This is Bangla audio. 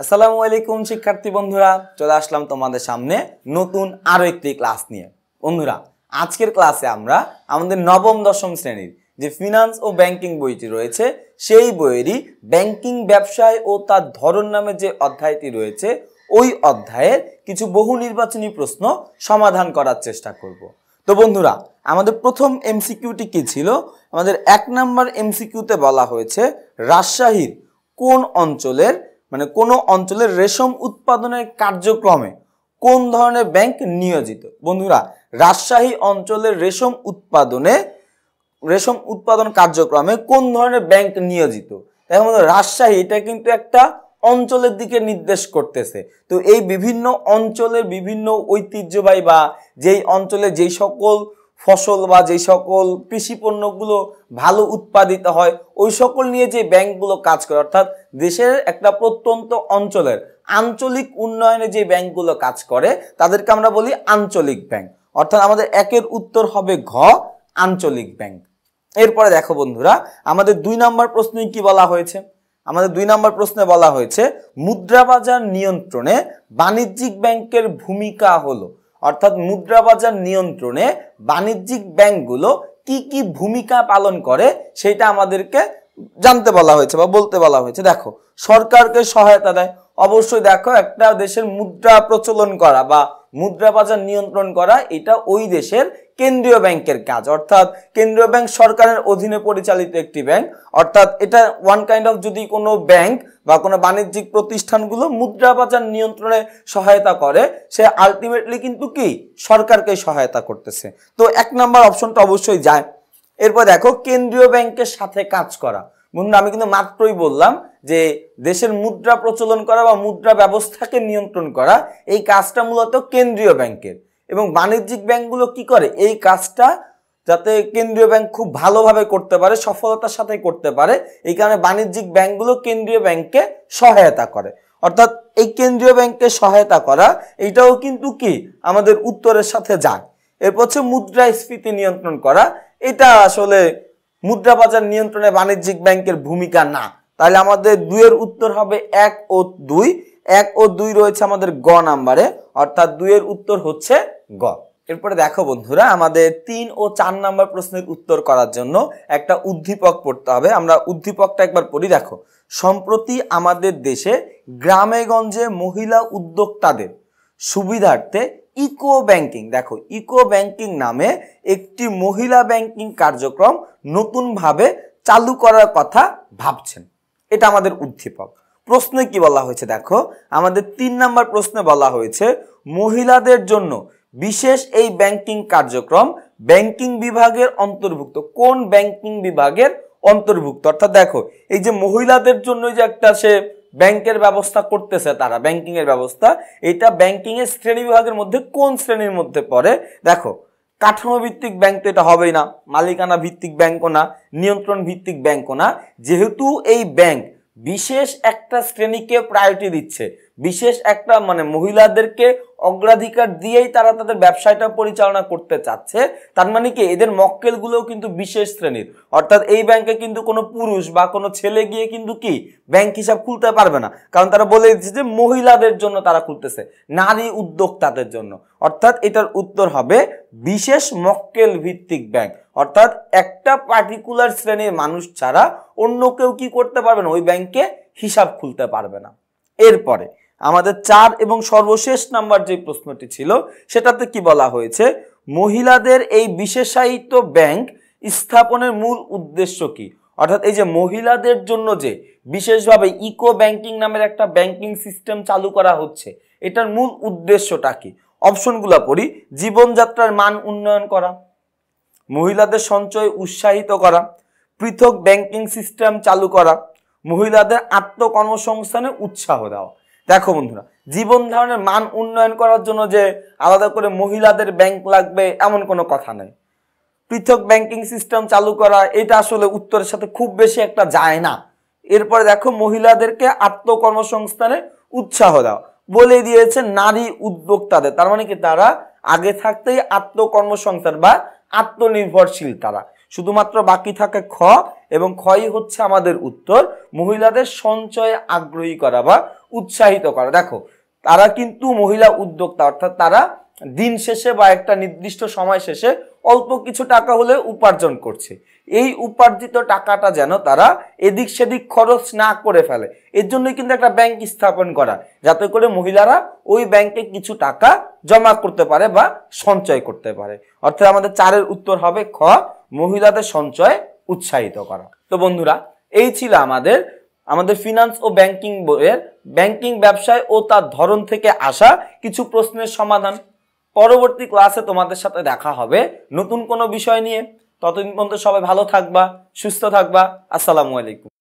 আসসালামু আলাইকুম শিক্ষার্থী বন্ধুরা চলে আসলাম তোমাদের সামনে নতুন আরও একটি ক্লাস নিয়ে বন্ধুরা আজকের ক্লাসে আমরা আমাদের নবম দশম শ্রেণীর যে ফিনান্স ও ব্যাংকিং বইটি রয়েছে সেই বইয়েরই ব্যাংকিং ব্যবসায় ও তার ধরন নামে যে অধ্যায়টি রয়েছে ওই অধ্যায়ের কিছু বহু নির্বাচনী প্রশ্ন সমাধান করার চেষ্টা করব। তো বন্ধুরা আমাদের প্রথম এমসিকিউটি কি ছিল আমাদের এক নম্বর এমসিকিউতে বলা হয়েছে রাজশাহীর কোন অঞ্চলের মানে কোনো অঞ্চলের রেশম উৎপাদনের কার্যক্রমে কোন ধরনের ব্যাংক নিয়োজিত বন্ধুরা রাজশাহী অঞ্চলের রেশম উৎপাদনে রেশম উৎপাদন কার্যক্রমে কোন ধরনের ব্যাংক নিয়োজিত এখন রাজশাহী এটা কিন্তু একটা অঞ্চলের দিকে নির্দেশ করতেছে তো এই বিভিন্ন অঞ্চলের বিভিন্ন ঐতিহ্যবাহী বা যেই অঞ্চলে যেই সকল ফসল বা যে সকল কৃষি পণ্যগুলো ভালো উৎপাদিত হয় ওই সকল নিয়ে যে ব্যাংকগুলো কাজ করে অর্থাৎ দেশের একটা প্রত্যন্ত অঞ্চলের আঞ্চলিক উন্নয়নে যে ব্যাংকগুলো কাজ করে তাদেরকে আমরা বলি আঞ্চলিক ব্যাংক অর্থাৎ আমাদের একের উত্তর হবে ঘ আঞ্চলিক ব্যাংক এরপরে দেখো বন্ধুরা আমাদের দুই নম্বর প্রশ্নে কি বলা হয়েছে আমাদের দুই নম্বর প্রশ্নে বলা হয়েছে মুদ্রা বাজার নিয়ন্ত্রণে বাণিজ্যিক ব্যাংকের ভূমিকা হলো অর্থাৎ মুদ্রা বাজার নিয়ন্ত্রণে বাণিজ্যিক ব্যাংকগুলো কি কি ভূমিকা পালন করে সেটা আমাদেরকে জানতে বলা হয়েছে বা বলতে বলা হয়েছে দেখো সরকারকে সহায়তা দেয় অবশ্যই দেখো একটা দেশের মুদ্রা প্রচলন করা বা মুদ্রা বাজার নিয়ন্ত্রণ করা এটা ওই দেশের কেন্দ্রীয় ব্যাংকের কাজ অর্থাৎ কেন্দ্রীয় ব্যাংক সরকারের অধীনে পরিচালিত একটি ব্যাংক অর্থাৎ এটা ওয়ান কাইন্ড অফ যদি কোনো ব্যাংক বা কোনো বাণিজ্যিক প্রতিষ্ঠানগুলো মুদ্রা বাজার নিয়ন্ত্রণে সহায়তা করে সে আলটিমেটলি কিন্তু কি সরকারকে সহায়তা করতেছে তো এক নম্বর অপশনটা অবশ্যই যায় এরপর দেখো কেন্দ্রীয় ব্যাংকের সাথে কাজ করা বন্ধু আমি কিন্তু মাত্রই বললাম যে দেশের মুদ্রা প্রচলন করা বা মুদ্রা ব্যবস্থাকে নিয়ন্ত্রণ করা এই কাজটা মূলত কেন্দ্রীয় ব্যাংকের এবং বাণিজ্যিক ব্যাংকগুলো কি করে এই কাজটা যাতে কেন্দ্রীয় ব্যাংক খুব ভালোভাবে করতে পারে সফলতার সাথে করতে পারে এই কারণে বাণিজ্যিক ব্যাংকগুলো কেন্দ্রীয় ব্যাংককে সহায়তা করে অর্থাৎ এই কেন্দ্রীয় ব্যাংককে সহায়তা করা এইটাও কিন্তু কি আমাদের উত্তরের সাথে যায় এরপর হচ্ছে মুদ্রাস্ফীতি নিয়ন্ত্রণ করা এটা আসলে মুদ্রা বাজার নিয়ন্ত্রণে বাণিজ্যিক ব্যাংকের ভূমিকা না তাহলে আমাদের দুইয়ের উত্তর হবে এক ও দুই এক ও দুই রয়েছে আমাদের গ নাম্বারে অর্থাৎ দুইয়ের উত্তর হচ্ছে গ এরপরে দেখো বন্ধুরা আমাদের তিন ও চার নাম্বার প্রশ্নের উত্তর করার জন্য একটা উদ্দীপক পড়তে হবে আমরা উদ্দীপকটা একবার পড়ি দেখো সম্প্রতি আমাদের দেশে গ্রামেগঞ্জে মহিলা উদ্যোক্তাদের সুবিধার্থে ইকো ব্যাংকিং দেখো ইকো ব্যাংকিং নামে একটি মহিলা ব্যাংকিং কার্যক্রম নতুনভাবে চালু করার কথা ভাবছেন এটা আমাদের উদ্দীপক প্রশ্নে কি বলা হয়েছে দেখো আমাদের তিন নম্বর প্রশ্নে বলা হয়েছে মহিলাদের জন্য বিশেষ এই ব্যাংকিং কার্যক্রম ব্যাংকিং বিভাগের অন্তর্ভুক্ত কোন ব্যাংকিং বিভাগের অন্তর্ভুক্ত অর্থাৎ দেখো এই যে মহিলাদের জন্য যে একটা সে ব্যাংকের ব্যবস্থা করতেছে তারা ব্যাংকিংয়ের ব্যবস্থা এটা ব্যাংকিংয়ের শ্রেণী বিভাগের মধ্যে কোন শ্রেণীর মধ্যে পড়ে দেখো কাঠামো ভিত্তিক ব্যাংক তো এটা হবেই না মালিকানা ভিত্তিক ব্যাংকও না নিয়ন্ত্রণ ভিত্তিক ব্যাংকও না যেহেতু এই ব্যাংক বিশেষ একটা শ্রেণীকে প্রায়োরিটি দিচ্ছে বিশেষ একটা মানে মহিলাদেরকে অগ্রাধিকার দিয়েই তারা তাদের ব্যবসায়টা পরিচালনা করতে চাচ্ছে তার মানে কি এদের মক্কেলগুলোও কিন্তু বিশেষ শ্রেণীর অর্থাৎ এই ব্যাংকে কিন্তু কোনো পুরুষ বা কোনো ছেলে গিয়ে কিন্তু কি ব্যাংক হিসাব খুলতে পারবে না কারণ তারা বলে দিচ্ছে যে মহিলাদের জন্য তারা খুলতেছে নারী উদ্যোক্তাদের জন্য অর্থাৎ এটার উত্তর হবে বিশেষ মক্কেল ভিত্তিক ব্যাংক অর্থাৎ একটা পার্টিকুলার শ্রেণীর মানুষ ছাড়া অন্য কেউ কি করতে পারবে না ওই ব্যাংকে হিসাব খুলতে পারবে না এরপরে আমাদের চার এবং সর্বশেষ নাম্বার যে প্রশ্নটি ছিল সেটাতে কি বলা হয়েছে মহিলাদের এই বিশেষায়িত ব্যাংক স্থাপনের মূল উদ্দেশ্য কি অর্থাৎ এই যে মহিলাদের জন্য যে বিশেষভাবে ইকো ব্যাংকিং নামের একটা ব্যাংকিং সিস্টেম চালু করা হচ্ছে এটার মূল উদ্দেশ্যটা কি অপশনগুলো পড়ি জীবনযাত্রার মান উন্নয়ন করা মহিলাদের সঞ্চয় উৎসাহিত করা পৃথক ব্যাংকিং সিস্টেম চালু করা মহিলাদের আত্মকর্মসংস্থানে উৎসাহ দেওয়া দেখো বন্ধুরা জীবন ধারণের মান উন্নয়ন করার জন্য যে আলাদা করে মহিলাদের ব্যাংক লাগবে এমন কোনো কথা নেই পৃথক ব্যাংকিং সিস্টেম চালু করা এটা আসলে উত্তরের সাথে খুব বেশি একটা যায় না এরপরে দেখো মহিলাদেরকে আত্মকর্মসংস্থানে উৎসাহ দেওয়া বলে দিয়েছে নারী উদ্যোক্তাদের তার মানে কি তারা আগে থাকতেই আত্মকর্মসংস্থান বা আত্মনির্ভরশীল তারা শুধুমাত্র বাকি থাকে খ এবং খই হচ্ছে আমাদের উত্তর মহিলাদের সঞ্চয়ে আগ্রহী করা বা উৎসাহিত করা দেখো তারা কিন্তু মহিলা উদ্যোক্তা অর্থাৎ তারা দিন শেষে বা একটা নির্দিষ্ট সময় শেষে অল্প কিছু টাকা হলে উপার্জন করছে এই উপার্জিত টাকাটা যেন তারা এদিক সেদিক খরচ না করে ফেলে এর জন্যই কিন্তু একটা ব্যাংক স্থাপন করা যাতে করে মহিলারা ওই ব্যাংকে কিছু টাকা জমা করতে পারে বা সঞ্চয় করতে পারে অর্থাৎ আমাদের চারের উত্তর হবে খ মহিলাদের সঞ্চয় উৎসাহিত করা তো বন্ধুরা এই ছিল আমাদের আমাদের ফিনান্স ও ব্যাংকিং বইয়ের ব্যাংকিং ব্যবসায় ও তার ধরন থেকে আসা কিছু প্রশ্নের সমাধান পরবর্তী ক্লাসে তোমাদের সাথে দেখা হবে নতুন কোনো বিষয় নিয়ে ততদিন পর্যন্ত সবাই ভালো থাকবা সুস্থ থাকবা আসসালামু আলাইকুম